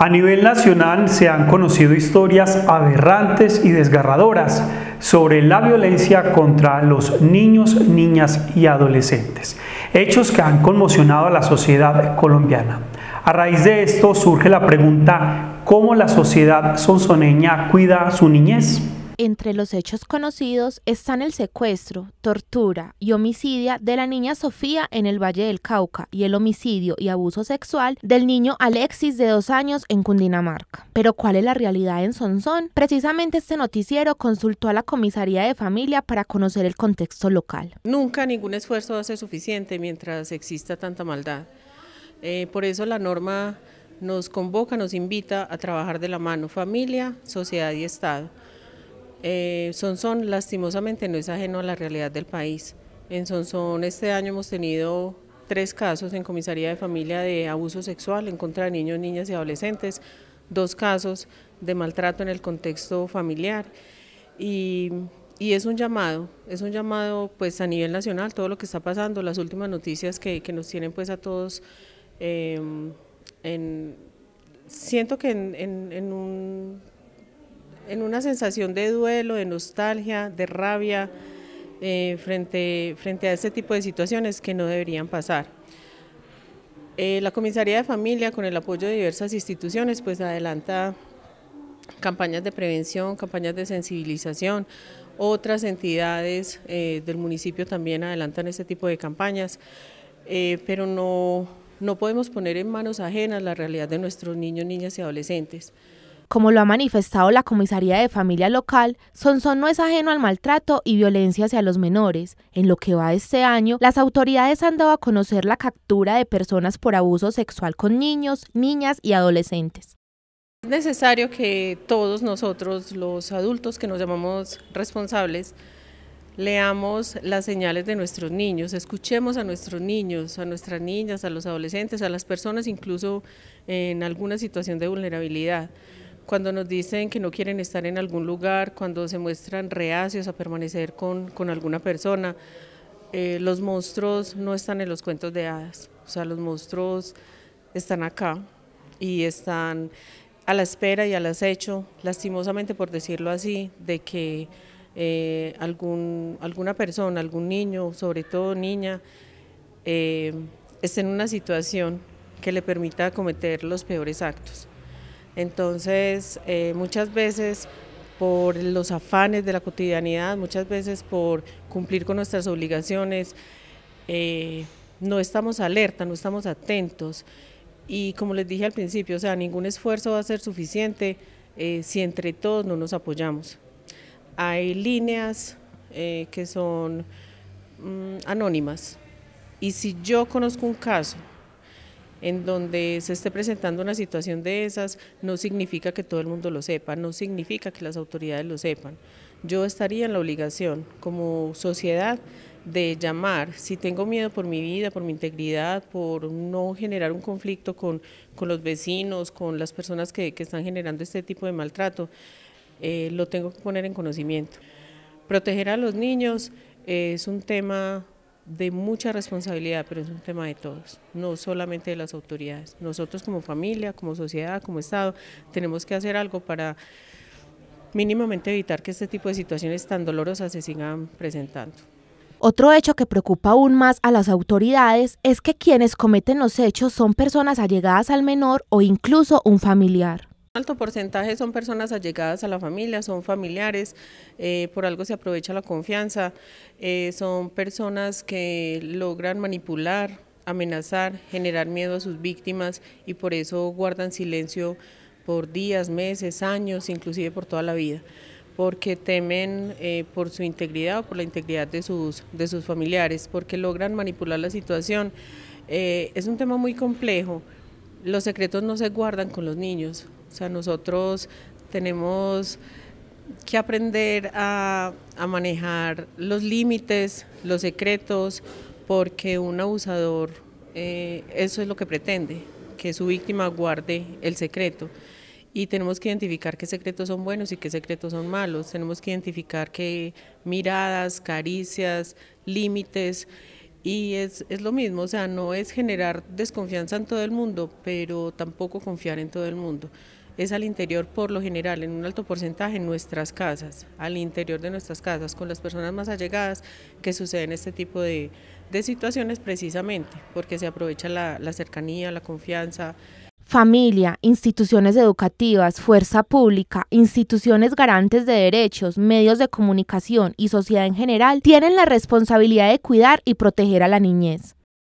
A nivel nacional se han conocido historias aberrantes y desgarradoras sobre la violencia contra los niños, niñas y adolescentes, hechos que han conmocionado a la sociedad colombiana. A raíz de esto surge la pregunta, ¿cómo la sociedad sonsoneña cuida su niñez? entre los hechos conocidos están el secuestro, tortura y homicidio de la niña Sofía en el Valle del Cauca y el homicidio y abuso sexual del niño Alexis de dos años en Cundinamarca. Pero ¿cuál es la realidad en Sonsón? Precisamente este noticiero consultó a la comisaría de familia para conocer el contexto local. Nunca ningún esfuerzo ser suficiente mientras exista tanta maldad. Eh, por eso la norma nos convoca, nos invita a trabajar de la mano familia, sociedad y Estado. Eh, son lastimosamente no es ajeno a la realidad del país. En Sonson este año hemos tenido tres casos en comisaría de familia de abuso sexual en contra de niños, niñas y adolescentes, dos casos de maltrato en el contexto familiar y, es un llamado, es un llamado pues a nivel nacional, todo lo que está pasando, las últimas noticias que, nos tienen pues a todos eh, en, siento que en un en una sensación de duelo, de nostalgia, de rabia eh, frente, a este tipo de situaciones que no deberían pasar. Eh, la Comisaría de Familia, con el apoyo de diversas instituciones, pues adelanta campañas de prevención, campañas de sensibilización. Otras entidades eh, del municipio también adelantan este tipo de campañas, pero no podemos poner en manos ajenas la realidad de nuestros niños, niñas y adolescentes. Como lo ha manifestado la comisaría de familia local, Sonson no es ajeno al maltrato y violencia hacia los menores. En lo que va este año, las autoridades han dado a conocer la captura de personas por abuso sexual con niños, niñas y adolescentes. Es necesario que todos nosotros, los adultos que nos llamamos responsables, leamos las señales de nuestros niños, escuchemos a nuestros niños, a nuestras niñas, a los adolescentes, a las personas incluso en alguna situación de vulnerabilidad cuando nos dicen que no quieren estar en algún lugar, cuando se muestran reacios a permanecer con, alguna persona. Eh, los monstruos no están en los cuentos de hadas, o sea, los monstruos están acá y están a la espera y al acecho, lastimosamente por decirlo así, de que eh, algún, alguna persona, algún niño, sobre todo niña, eh, esté en una situación que le permita cometer los peores actos. Entonces, eh, muchas veces por los afanes de la cotidianidad, muchas veces por cumplir con nuestras obligaciones, eh, no estamos alerta, no estamos atentos. Y como les dije al principio, o sea, ningún esfuerzo va a ser suficiente eh, si entre todos no nos apoyamos. Hay líneas que son mm, anónimas. Y si yo conozco un caso en donde se esté presentando una situación de esas, no significa que todo el mundo lo sepa, no significa que las autoridades lo sepan. Yo estaría en la obligación como sociedad de llamar, si tengo miedo por mi vida, por mi integridad, por no generar un conflicto con, los vecinos, con las personas que, están generando este tipo de maltrato, eh, lo tengo que poner en conocimiento. Proteger a los niños es un tema de mucha responsabilidad, pero es un tema de todos, no solamente de las autoridades. Nosotros como familia, como sociedad, como Estado, tenemos que hacer algo para mínimamente evitar que este tipo de situaciones tan dolorosas se sigan presentando. Otro hecho que preocupa aún más a las autoridades es que quienes cometen los hechos son personas allegadas al menor o incluso un familiar alto porcentaje son personas allegadas a la familia, son familiares, eh, por algo se aprovecha la confianza, eh, son personas que logran manipular, amenazar, generar miedo a sus víctimas y por eso guardan silencio por días, meses, años, inclusive por toda la vida, porque temen eh, por su integridad o por la integridad de sus, de sus familiares, porque logran manipular la situación. es un tema muy complejo. Los secretos no se guardan con los niños, o sea, nosotros tenemos que aprender a, manejar los límites, los secretos, porque un abusador, eh, eso es lo que pretende, que su víctima guarde el secreto y tenemos que identificar qué secretos son buenos y qué secretos son malos. Tenemos que identificar qué miradas, caricias, límites. Y es, es, lo mismo, o sea, no es generar desconfianza en todo el mundo, pero tampoco confiar en todo el mundo es al interior por lo general, en un alto porcentaje en nuestras casas, al interior de nuestras casas, con las personas más allegadas que suceden este tipo de, situaciones precisamente, porque se aprovecha la cercanía, la confianza, familia, instituciones educativas, fuerza pública, instituciones garantes de derechos, medios de comunicación y sociedad en general tienen la responsabilidad de cuidar y proteger a la niñez.